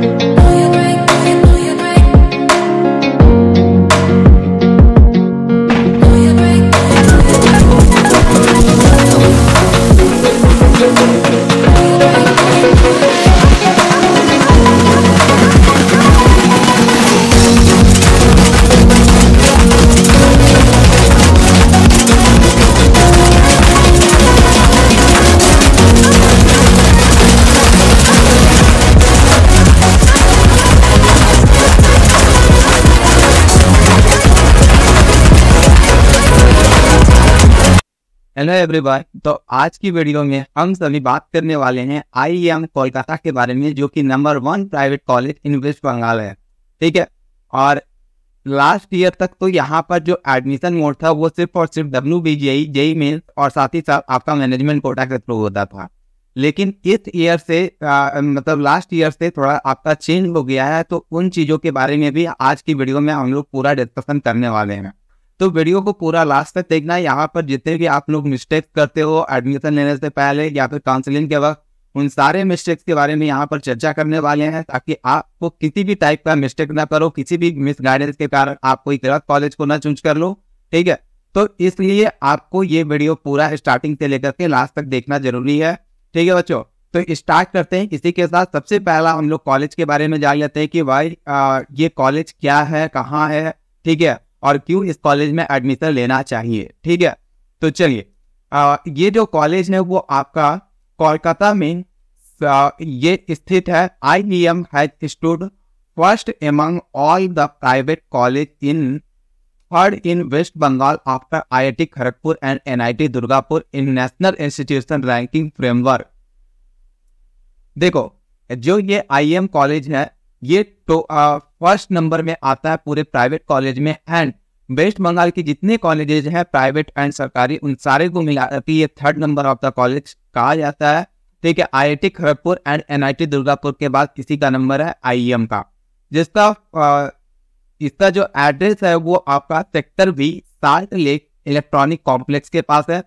Thank you. Hello everyone तो आज की वीडियो में हम सभी बात करने वाले हैं आईएम e कोलकाता के बारे में जो कि number one private college in West Bengal है ठीक है और लास्ट ईयर तक तो यहाँ पर जो एडमिशन मोड था वो सिर्फ और सिर्फ W B G I JEE मेल और साथ ही साथ आपका मैनेजमेंट कोटा के थ्रू होता था लेकिन इस ईयर से आ, मतलब लास्ट ईयर से थोड़ा आपका चेंज हो गया है तो उन चीज़ों के बारे में भी आज की वीडियो में हम लोग पूरा डिस्कशन करने वाले हैं तो वीडियो को पूरा लास्ट तक देखना यहाँ पर जितने भी आप लोग मिस्टेक करते हो एडमिशन लेने से पहले या फिर काउंसलिंग के वक्त उन सारे मिस्टेक्स के बारे में यहाँ पर चर्चा करने वाले हैं ताकि आपको किसी भी टाइप का मिस्टेक ना करो किसी भी मिस गाइडेंस के कारण आप कोई गलत कॉलेज को ना चूज कर लो ठीक है तो इसलिए आपको ये वीडियो पूरा स्टार्टिंग से लेकर के लास्ट तक देखना जरूरी है ठीक है बच्चों तो स्टार्ट करते हैं इसी के साथ सबसे पहला हम लोग कॉलेज के बारे में जान लेते हैं कि भाई ये कॉलेज क्या है कहाँ है ठीक है और क्यों इस कॉलेज में एडमिशन लेना चाहिए ठीक है तो चलिए ये जो कॉलेज है वो आपका कोलकाता में ये स्थित है I M has stood first among all the private college in third in West Bengal after IIT Kharagpur and NIT Durgapur in national institution ranking framework देखो जो ये आईएम कॉलेज e है ये तो फर्स्ट नंबर में आता है पूरे प्राइवेट कॉलेज में एंड वेस्ट बंगाल के जितने कॉलेजेज हैं प्राइवेट एंड सरकारी उन सारे को मिला ये third number of the college कहा जाता है ठीक है I I Kharagpur and N Durgapur के बाद किसी का नंबर है आई e का जिसका इसका जो एड्रेस है वो आपका सेक्टर भी साल्ट लेक इलेक्ट्रॉनिक कॉम्प्लेक्स के पास है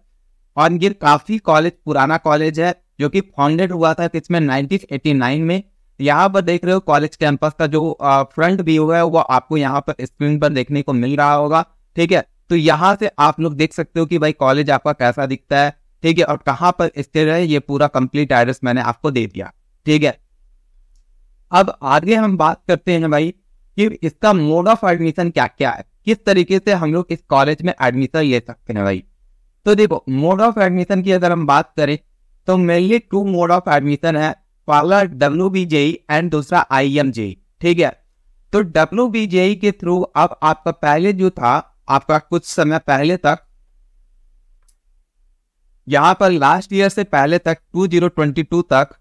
और ये काफ़ी कॉलेज पुराना कॉलेज है जो कि फाउंडेड हुआ था किसमें नाइनटीन में यहाँ पर देख रहे हो कॉलेज कैंपस का जो फ्रंट व्यू है वो आपको यहाँ पर स्क्रीन पर देखने को मिल रहा होगा ठीक है तो यहाँ से आप लोग देख सकते हो कि भाई कॉलेज आपका कैसा दिखता है ठीक है और कहाँ पर स्थिर है ये पूरा कंप्लीट एड्रेस मैंने आपको दे दिया ठीक है अब आगे हम बात करते हैं भाई कि इसका मोड ऑफ एडमिशन क्या क्या है किस तरीके से हम लोग इस कॉलेज में एडमिशन ले सकते हैं भाई तो देखो मोड ऑफ एडमिशन की अगर हम बात करें तो mainly two mode of admission है पहला डब्ल्यू बी एंड दूसरा आई एम ठीक है तो डब्ल्यू बी के थ्रू अब आपका पहले जो था आपका कुछ समय पहले तक यहां पर लास्ट ईयर से पहले तक 2022 तक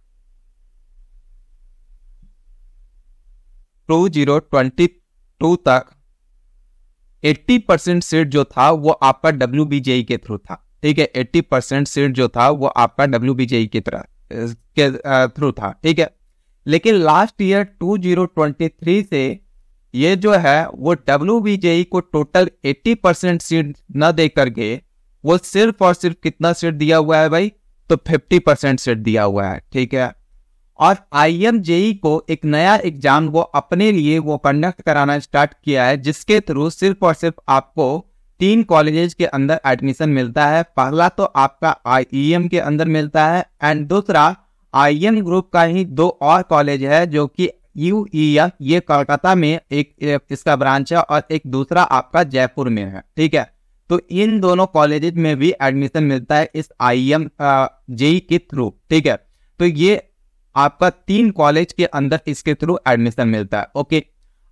2022 तक 80 परसेंट सीट जो था वो आपका डब्ल्यू के थ्रू था ठीक है 80 परसेंट सीट जो था वो आपका डब्ल्यू के तरह के थ्रू था ठीक है लेकिन लास्ट ईयर 2023 से ये जो है वो डब्ल्यू e को टोटल 80 परसेंट सीट न दे करके वो सिर्फ और सिर्फ कितना सीट दिया हुआ है भाई तो 50 परसेंट सीट दिया हुआ है ठीक है और आई e को एक नया एग्जाम वो अपने लिए वो कंडक्ट कराना स्टार्ट किया है जिसके थ्रू सिर्फ और सिर्फ आपको तीन कॉलेजेस के अंदर एडमिशन मिलता है पहला तो आपका आईईएम e के अंदर मिलता है एंड दूसरा आईएम ग्रुप e का ही दो और कॉलेज है जो कि यू e ये कोलकाता में एक इसका ब्रांच है और एक दूसरा आपका जयपुर में है ठीक है तो इन दोनों कॉलेजेस में भी एडमिशन मिलता है इस आई एम जेई के थ्रू ठीक है तो ये आपका तीन कॉलेज के अंदर इसके थ्रू एडमिशन मिलता है ओके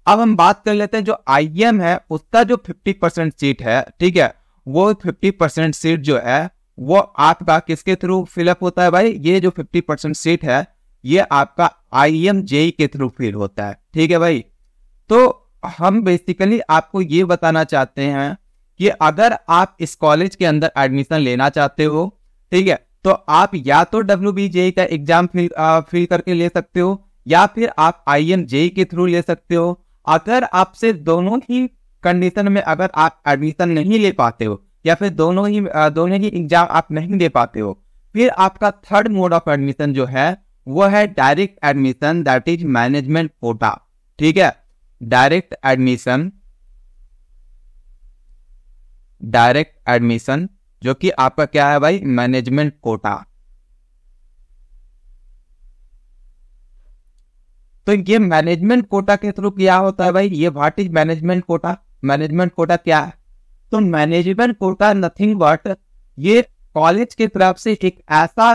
अब हम बात कर लेते हैं जो आई एम है उसका जो 50 परसेंट सीट है ठीक है वो 50 परसेंट सीट जो है वो आपका किसके थ्रू फिलअप होता है भाई ये जो 50 परसेंट सीट है ये आपका आई एम जेई के थ्रू फिल होता है ठीक है भाई तो हम बेसिकली आपको ये बताना चाहते हैं कि अगर आप इस कॉलेज के अंदर एडमिशन लेना चाहते हो ठीक है तो आप या तो डब्ल्यू बी e का एग्जाम फिल फिल करके ले सकते हो या फिर आप आई एम जेई के थ्रू ले सकते हो अगर आपसे दोनों ही कंडीशन में अगर आप एडमिशन नहीं ले पाते हो या फिर दोनों ही दोनों ही एग्जाम आप नहीं दे पाते हो फिर आपका थर्ड मोड ऑफ एडमिशन जो है वो है direct admission that is management quota ठीक है डायरेक्ट एडमिशन डायरेक्ट एडमिशन जो कि आपका क्या है भाई मैनेजमेंट कोटा तो ये मैनेजमेंट कोटा के थ्रू क्या होता है भाई ये what is management quota management quota क्या है तो मैनेजमेंट कोटा नथिंग बट ये कॉलेज के तरफ से एक ऐसा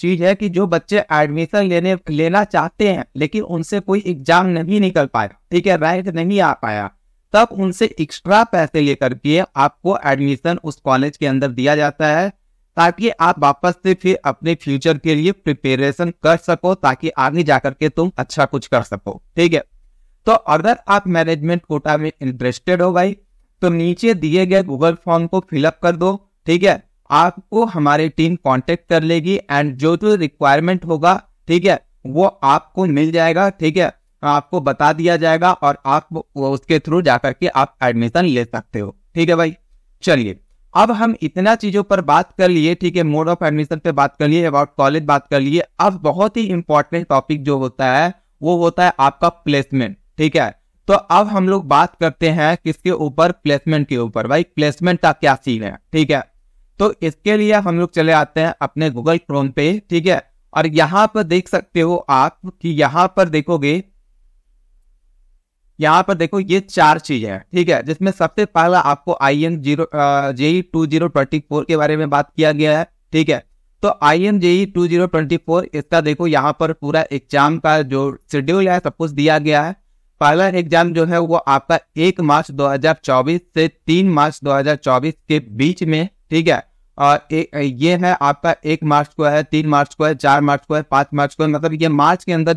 चीज है कि जो बच्चे एडमिशन लेने लेना चाहते हैं लेकिन उनसे कोई एग्जाम नहीं निकल पाया ठीक है रैंक नहीं आ पाया तब उनसे एक्स्ट्रा पैसे लेकर के आपको एडमिशन उस कॉलेज के अंदर दिया जाता है ताकि आप वापस से फिर अपने फ्यूचर के लिए प्रिपेरेशन कर सको ताकि आगे जाकर के तुम अच्छा कुछ कर सको ठीक है तो अगर आप मैनेजमेंट कोटा में इंटरेस्टेड हो भाई तो नीचे दिए गए गूगल फॉर्म को फिलअप कर दो ठीक है आपको हमारी टीम कांटेक्ट कर लेगी एंड जो जो रिक्वायरमेंट होगा ठीक है वो आपको मिल जाएगा ठीक है आपको बता दिया जाएगा और आप उसके थ्रू जाकर के आप एडमिशन ले सकते हो ठीक है भाई चलिए अब हम इतना चीजों पर बात कर लिए ठीक है मोड ऑफ एडमिशन पे बात कर लिए अबाउट कॉलेज बात कर लिए अब बहुत ही इंपॉर्टेंट टॉपिक जो होता है वो होता है आपका प्लेसमेंट ठीक है तो अब हम लोग बात करते हैं किसके ऊपर प्लेसमेंट के ऊपर भाई प्लेसमेंट का क्या सीन है ठीक है तो इसके लिए हम लोग चले आते हैं अपने गूगल क्रोम पे ठीक है और यहाँ पर देख सकते हो आप कि यहाँ पर देखोगे यहाँ पर देखो ये चार चीजें हैं ठीक है जिसमें सबसे पहला आपको I N zero JEE e two zero twenty four के बारे में बात किया गया है ठीक है तो I N JEE two zero twenty four इसका देखो यहाँ पर पूरा एग्जाम का जो शेड्यूल है सब कुछ दिया गया है पहला एग्जाम जो है वो आपका एक मार्च 2024 से तीन मार्च 2024 के बीच में ठीक है ए, ये है आपका एक मार्च को है तीन मार्च को है चार मार्च को है पांच मार्च को है मतलब ये मार्च के अंदर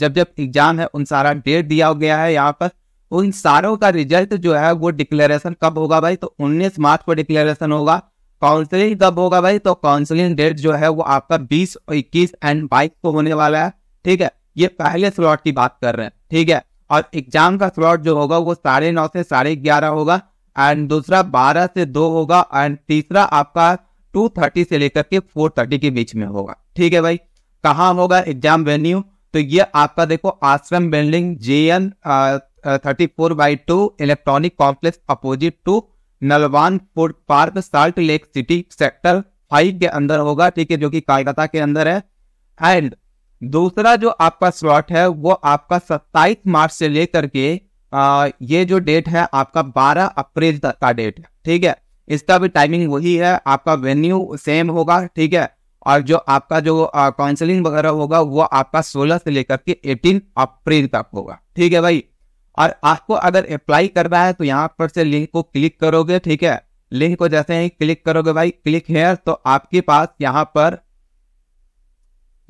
जब जब एग्जाम है उन सारा डेट दिया गया है यहाँ पर उन तो सारों का रिजल्ट जो है वो डिक्लेरेशन कब होगा भाई तो उन्नीस मार्च को डिक्लेरेशन होगा काउंसलिंग कब होगा भाई तो काउंसलिंग डेट जो है वो आपका बीस इक्कीस एंड बाईस को होने वाला है ठीक है ये पहले स्लॉट की बात कर रहे हैं ठीक है और एग्जाम का स्लॉट जो होगा वो साढ़े नौ से साढ़े ग्यारह होगा एंड दूसरा बारह से दो होगा एंड तीसरा आपका टू थर्टी से लेकर के फोर थर्टी के बीच में होगा ठीक है भाई कहाँ होगा एग्जाम वेन्यू तो ये आपका देखो Ashram building J N thirty four by two electronic complex opposite to Nalban food park Salt Lake City sector five के अंदर होगा ठीक है जो कि कोलकाता के अंदर है एंड दूसरा जो आपका स्लॉट है वो आपका सत्ताईस मार्च से लेकर के आ, ये जो डेट है आपका 12 अप्रैल तक का डेट है ठीक है इसका भी टाइमिंग वही है आपका वेन्यू सेम होगा ठीक है और जो आपका जो काउंसलिंग वगैरह होगा वो आपका 16 से लेकर के 18 अप्रैल तक होगा ठीक है भाई और आपको अगर अप्लाई करना है तो यहाँ पर से लिंक को क्लिक करोगे ठीक है लिंक को जैसे ही क्लिक करोगे भाई क्लिक हेयर तो आपके पास यहाँ पर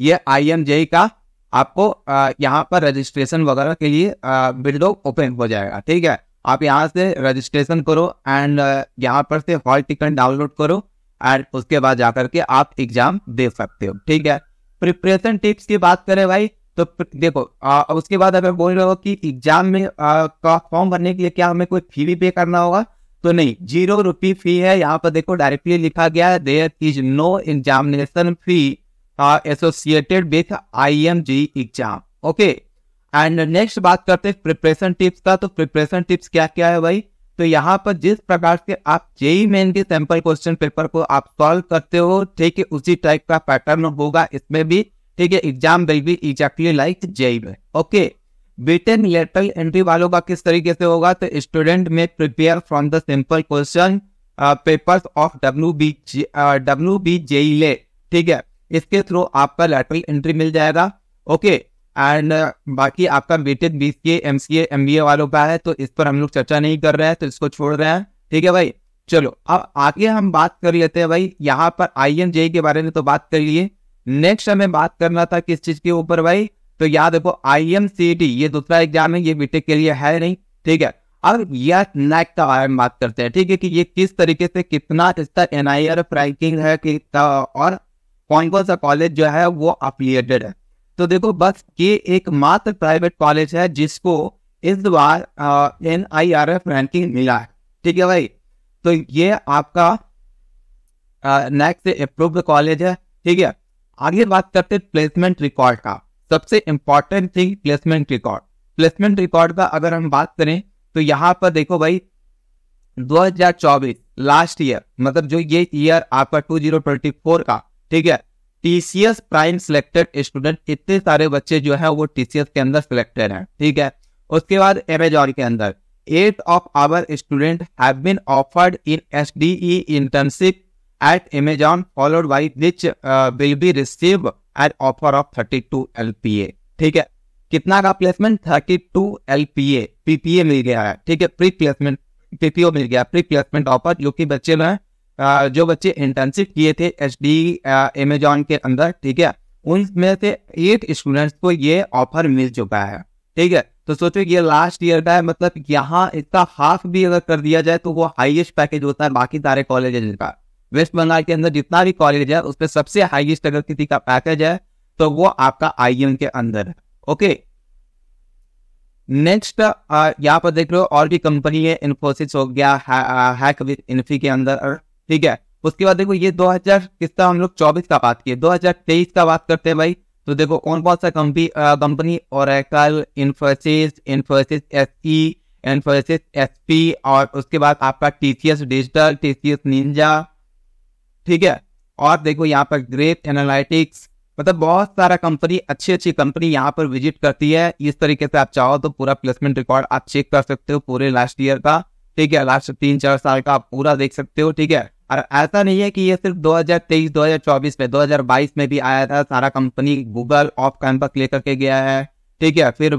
ये आई एम जेई का आपको यहाँ पर रजिस्ट्रेशन वगैरह के लिए विंडो ओपन हो जाएगा ठीक है आप यहाँ से रजिस्ट्रेशन करो एंड यहाँ पर से हॉल टिकट डाउनलोड करो एंड उसके बाद जाकर के आप एग्जाम दे सकते हो ठीक है प्रिपरेशन टिप्स की बात करें भाई तो देखो आ, उसके बाद अगर बोल रहे हो कि एग्जाम में आ, का फॉर्म भरने के लिए क्या हमें कोई फी भी पे करना होगा तो नहीं जीरो रुपी फी है यहाँ पर देखो डायरेक्टली लिखा गया है there is no examination fee with I M G exam okay and next बात करते हैं प्रिपरेशन टिप्स का तो प्रिपरेशन टिप्स क्या क्या है भाई तो यहाँ पर जिस प्रकार से आप जेई मेन के सैंपल क्वेश्चन पेपर को आप सॉल्व करते हो ठीक है उसी टाइप का पैटर्न होगा इसमें भी ठीक है exam will exactly like JEE में ओके बेटेन लेटर एंट्री वालों का किस तरीके से होगा तो स्टूडेंट में prepare from the simple question papers of W B W B JEE ले ठीक है इसके थ्रू आपका लैटरल एंट्री मिल जाएगा ओके एंड uh, बाकी आपका BTech B C M C M B A वालों का है तो इस पर हम लोग चर्चा नहीं कर रहे हैं तो इसको छोड़ रहे हैं ठीक है भाई चलो अब आगे हम बात कर लेते हैं भाई यहाँ पर आई एन जे के बारे में तो बात कर लिए नेक्स्ट हमें बात करना था किस चीज के ऊपर भाई तो याद देखो आई एम सी टी ये दूसरा एग्जाम है ये बीटेक e के लिए है नहीं ठीक है अब यह नैक का बारे में बात करते हैं ठीक है कि ये किस तरीके से कितना इसका एन आई आर रैंकिंग है कि और कौन कौन सा कॉलेज जो है वो अपलिएटेड है तो देखो बस ये एक मात्र प्राइवेट कॉलेज है जिसको इस बार N I R F ranking मिला है ठीक है भाई तो ये आपका नेक्स्ट अप्रूव्ड कॉलेज है ठीक है आगे बात करते हैं प्लेसमेंट रिकॉर्ड का सबसे important thing placement record placement record का अगर हम बात करें तो यहाँ पर देखो भाई 2024 लास्ट ईयर मतलब जो ये ईयर आपका 2024 का ठीक है टीसीएस प्राइम सिलेक्टेड स्टूडेंट इतने सारे बच्चे जो है वो टीसीएस के अंदर सिलेक्टेड है ठीक है उसके बाद एमेजॉन के अंदर eight of our student have been offered in S D internship at Amazon followed by which will be receive at offer of thirty two L P A ठीक है कितना का placement thirty two L P A PPA मिल गया है ठीक है pre placement PPO मिल गया प्री प्लेसमेंट ऑफर जो कि बच्चे में जो बच्चे इंटर्नशिप किए थे एच डी एमेजॉन के अंदर ठीक है उनमें से एट स्टूडेंट्स को ये ऑफर मिल चुका है ठीक है तो सोचो ये लास्ट ईयर का है मतलब यहाँ इसका हाफ भी अगर कर दिया जाए तो वो हाईएस्ट पैकेज होता है बाकी सारे कॉलेज का वेस्ट बंगाल के अंदर जितना भी कॉलेज है उस पर सबसे हाइएस्ट अगर किसी का पैकेज है तो वो आपका आई के अंदर है ओके नेक्स्ट यहाँ पर देख लो और भी कंपनी है इन्फोसिस हो गया हैक विद इन्फी के अंदर ठीक है उसके बाद देखो ये 2000 किसका हम लोग 24 का बात किए 2023 का बात करते हैं भाई तो देखो कौन कौन सा company Oracle Infosys Infosys S E Infosys S P और उसके बाद आपका टीसीएस डिजिटल टीसीएस निंजा ठीक है और देखो यहाँ पर ग्रेट एनालिटिक्स मतलब बहुत सारा कंपनी अच्छी अच्छी कंपनी यहाँ पर विजिट करती है इस तरीके से आप चाहो तो पूरा प्लेसमेंट रिकॉर्ड आप चेक कर सकते हो पूरे लास्ट ईयर का ठीक है लास्ट तीन चार साल का आप पूरा देख सकते हो ठीक है और ऐसा नहीं है कि ये सिर्फ 2023 2024 में 2022 में भी आया था सारा कंपनी गूगल ऑफ कैंपस लेकर के गया है ठीक है फिर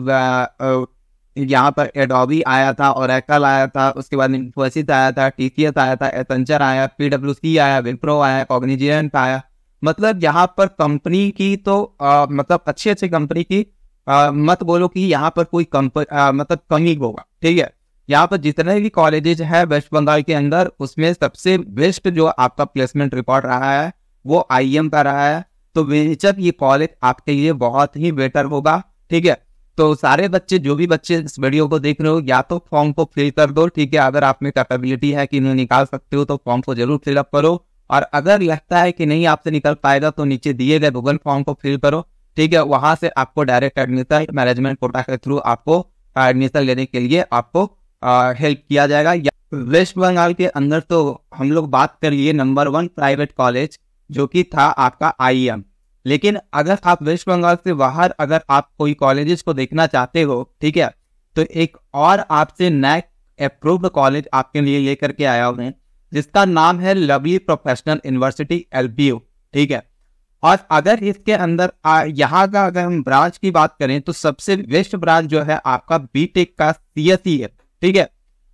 यहाँ पर एडोबी आया था और एक्ल आया था उसके बाद इन्फोसिस आया था टी आया था एसेंचर आया पी आया विप्रो आया कॉग्निजेंट आया मतलब यहाँ पर कंपनी की तो आ, मतलब अच्छी अच्छी कंपनी की आ, मत बोलो कि यहाँ पर कोई कंप मतलब कमी होगा ठीक है यहाँ पर जितने भी कॉलेजेज है वेस्ट बंगाल के अंदर उसमें सबसे बेस्ट जो आपका प्लेसमेंट रिकॉर्ड रहा है वो आई एम का रहा है तो बेचक ये कॉलेज आपके लिए बहुत ही बेटर होगा ठीक है तो सारे बच्चे जो भी बच्चे इस वीडियो को देख रहे हो या तो फॉर्म को फिल कर दो ठीक है अगर आप में कैपेबिलिटी है कि नहीं निकाल सकते हो तो फॉर्म को जरूर फिलअप करो और अगर लगता है कि नहीं आपसे निकल पाएगा तो नीचे दिए गए गूगल फॉर्म को फिल करो ठीक है वहां से आपको डायरेक्ट एडमिशन मैनेजमेंट कोटा के थ्रू आपको एडमिशन लेने के लिए आपको हेल्प किया जाएगा या वेस्ट बंगाल के अंदर तो हम लोग बात कर लिए नंबर वन प्राइवेट कॉलेज जो कि था आपका आई e लेकिन अगर आप वेस्ट बंगाल से बाहर अगर आप कोई कॉलेजेस को देखना चाहते हो ठीक है तो एक और आपसे नैक अप्रूव्ड कॉलेज आपके लिए लेकर के आया हूँ जिसका नाम है लवली प्रोफेशनल यूनिवर्सिटी एल ठीक है और अगर इसके अंदर यहाँ का अगर हम ब्रांच की बात करें तो सबसे बेस्ट ब्रांच जो है आपका बीटेक का सी है ठीक है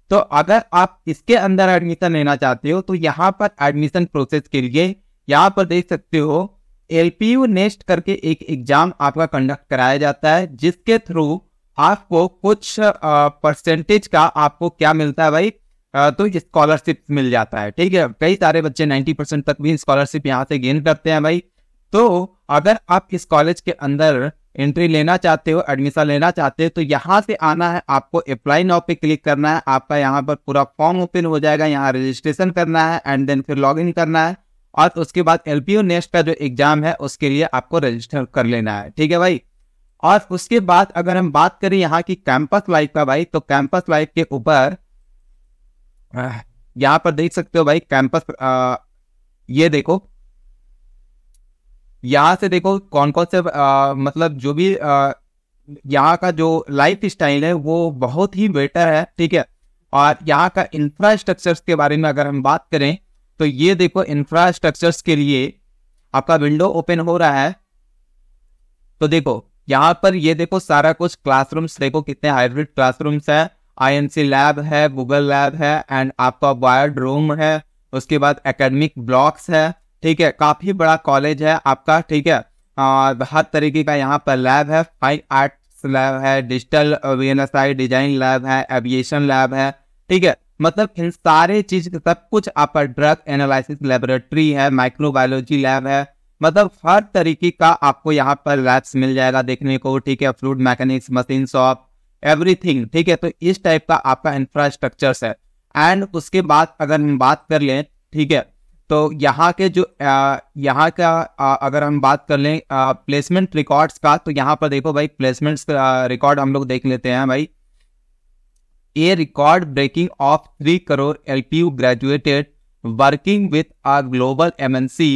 तो अगर आप इसके अंदर एडमिशन लेना चाहते हो तो यहाँ पर एडमिशन प्रोसेस के लिए यहाँ पर देख सकते हो एल पी यू नेस्ट करके एक एग्जाम आपका कंडक्ट कराया जाता है जिसके थ्रू आपको कुछ परसेंटेज का आपको क्या मिलता है भाई आ, तो स्कॉलरशिप मिल जाता है ठीक है कई सारे बच्चे 90 परसेंट तक भी स्कॉलरशिप यहाँ से गेन करते हैं भाई तो अगर आप इस कॉलेज के अंदर एंट्री लेना चाहते हो एडमिशन लेना चाहते हो तो यहाँ से आना है आपको अप्लाई नाउ पे क्लिक करना है आपका यहाँ पर पूरा फॉर्म ओपन हो जाएगा यहाँ रजिस्ट्रेशन करना है एंड देन फिर लॉग इन करना है और उसके बाद एल पी नेक्स्ट का जो एग्जाम है उसके लिए आपको रजिस्टर कर लेना है ठीक है भाई और उसके बाद अगर हम बात करें यहाँ की कैंपस लाइफ का भाई तो कैंपस लाइफ के ऊपर यहाँ पर देख सकते हो भाई कैंपस ये देखो यहाँ से देखो कौन कौन से आ, मतलब जो भी यहाँ का जो लाइफ स्टाइल है वो बहुत ही बेटर है ठीक है और यहाँ का इंफ्रास्ट्रक्चर्स के बारे में अगर हम बात करें तो ये देखो इंफ्रास्ट्रक्चर्स के लिए आपका विंडो ओपन हो रहा है तो देखो यहाँ पर ये देखो सारा कुछ क्लासरूम्स देखो कितने हाइब्रिड क्लासरूम्स है आईएनसी लैब है गूगल लैब है एंड आपका वायर्ड रूम है उसके बाद एकेडमिक ब्लॉक्स है ठीक है काफ़ी बड़ा कॉलेज है आपका ठीक है और हर तरीके का यहाँ पर लैब है फाइन आर्ट्स लैब है डिजिटल वी डिजाइन लैब है एविएशन लैब है ठीक है मतलब इन सारे चीज सब कुछ आपका ड्रग एनालिसिस लेबोरेटरी है माइक्रोबायोलॉजी लैब है मतलब हर तरीके का आपको यहाँ पर लैब्स मिल जाएगा देखने को ठीक है fluid mechanics machine shop everything ठीक है तो इस टाइप का आपका इंफ्रास्ट्रक्चर है एंड उसके बाद अगर हम बात कर लें ठीक है तो यहाँ के जो यहाँ का आ, अगर हम बात कर लें प्लेसमेंट रिकॉर्ड्स का तो यहाँ पर देखो भाई प्लेसमेंट्स रिकॉर्ड हम लोग देख लेते हैं भाई a record breaking of three crore L P U graduated working with a global C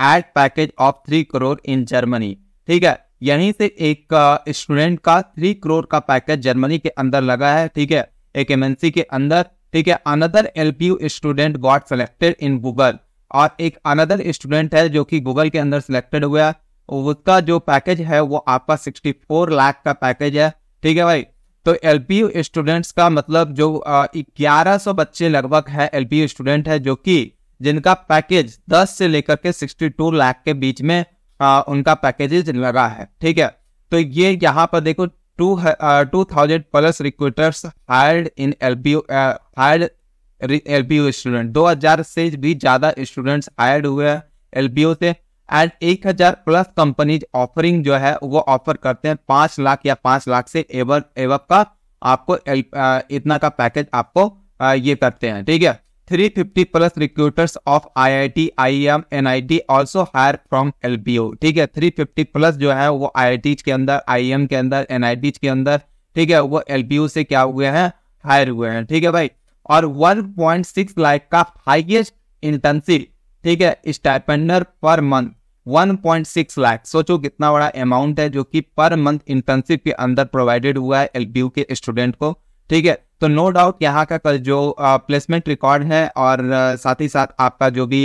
at package of three crore in Germany ठीक है यहीं से एक स्टूडेंट का थ्री करोड़ का पैकेज जर्मनी के अंदर लगा है ठीक है एक एमएनसी के अंदर ठीक है another L P U student got selected in Google और एक अनदर स्टूडेंट है जो कि गूगल के अंदर सिलेक्टेड हुआ है उसका जो पैकेज है वो आपका 64 लाख का पैकेज है ठीक है भाई तो एल स्टूडेंट्स का मतलब जो ग्यारह सौ बच्चे लगभग है एल स्टूडेंट है जो कि जिनका पैकेज 10 से लेकर के 62 लाख के बीच में आ, उनका पैकेजेज लगा है ठीक है तो ये यहाँ पर देखो two two thousand plus recruiters hired in L P hired L student दो हजार से भी ज्यादा स्टूडेंट्स एड हुए हैं एल से एंड एक हजार प्लस कंपनीज ऑफरिंग जो है वो ऑफर करते हैं पांच लाख या पांच लाख से एवर एवब का आपको एल, आ, इतना का पैकेज आपको आ, ये करते हैं ठीक है three fifty plus recruiters of I I I T M N I T also hire from L O ठीक है थ्री फिफ्टी प्लस जो है वो आई आई टी के अंदर आई एम e के अंदर एनआईटीज के अंदर ठीक है वो एल ओ से क्या हुए हैं हायर हुए हैं ठीक है भाई और 1.6 लाख का हाईएस्ट इंटर्नशिप ठीक है स्टाइपेंडर पर मंथ 1.6 लाख सोचो कितना बड़ा अमाउंट है जो कि पर मंथ इंटर्नशिप के अंदर प्रोवाइडेड हुआ है एल के स्टूडेंट को ठीक है तो नो डाउट यहाँ का जो प्लेसमेंट रिकॉर्ड है और साथ ही साथ आपका जो भी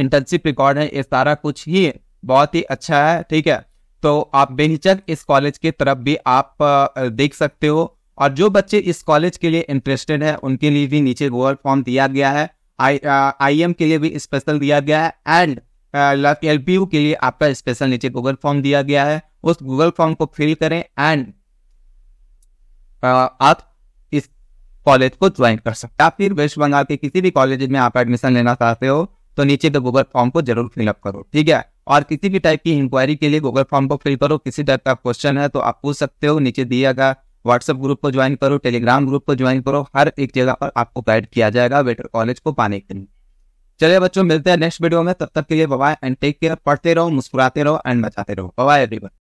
इंटर्नशिप रिकॉर्ड है ये सारा कुछ ही बहुत ही अच्छा है ठीक है तो आप बेहिचक इस कॉलेज की तरफ भी आप देख सकते हो और जो बच्चे इस कॉलेज के लिए इंटरेस्टेड है उनके लिए भी नीचे गूगल फॉर्म दिया गया है आई आई एम के लिए भी स्पेशल दिया गया है एंड एल पी यू के लिए आपका स्पेशल नीचे गूगल फॉर्म दिया गया है उस गूगल फॉर्म को फिल करें एंड आप इस कॉलेज को ज्वाइन कर सकते हैं फिर वेस्ट बंगाल के किसी भी कॉलेज में आप एडमिशन लेना चाहते हो तो नीचे के गूगल फॉर्म को जरूर फिलअप करो ठीक है और किसी भी टाइप की इंक्वायरी के लिए गूगल फॉर्म को फिल करो किसी टाइप का क्वेश्चन है तो आप पूछ सकते हो नीचे दिया गया व्हाट्सएप ग्रुप को ज्वाइन करो टेलीग्राम ग्रुप को ज्वाइन करो हर एक जगह पर आपको गाइड किया जाएगा वेटर कॉलेज को पाने के लिए चलिए बच्चों मिलते हैं नेक्स्ट वीडियो में तब तक के लिए बाय एंड टेक केयर पढ़ते रहो मुस्कुराते रहो एंड बचाते रहो बाय एवरीवन